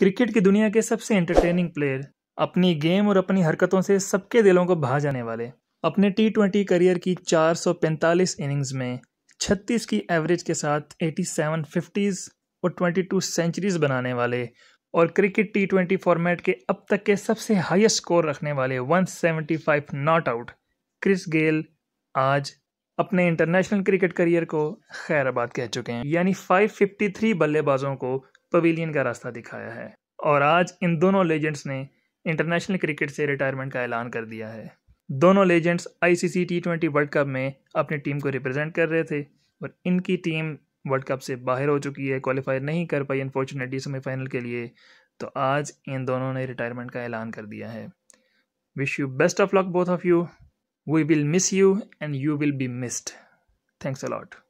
cricket की दुनिया के सबसे एंटरटेनिंग प्लेयर अपनी गेम और अपनी हरकतों से सबके दिलों को भा जाने वाले अपने टी ट्वेंटी करियर की 445 इनिंग्स में 36 की एवरेज के साथ 87 फिफ्टीज़ और 22 सेंचुरीज बनाने वाले और क्रिकेट टी ट्वेंटी फॉर्मेट के अब तक के सबसे हाईएस्ट स्कोर रखने वाले 175 नॉट आउट क्रिस गेल आज अपने इंटरनेशनल क्रिकेट करियर को खैराबाद कह चुके हैं यानी 553 बल्लेबाजों को पवेलियन का रास्ता दिखाया है और आज इन दोनों लेजेंड्स ने इंटरनेशनल क्रिकेट से रिटायरमेंट का ऐलान कर दिया है दोनों legends ICC T twenty world cup में अपनी टीम को रिप्रेजेंट कर रहे थे और इनकी टीम वर्ल्ड कप से बाहर हो चुकी है क्वालिफाई नहीं कर पाई अनफॉर्चुनेटली सेमीफाइनल के लिए तो आज इन दोनों ने रिटायरमेंट का ऐलान कर दिया है wish you best of luck both of you we will miss you and you will be missed thanks allot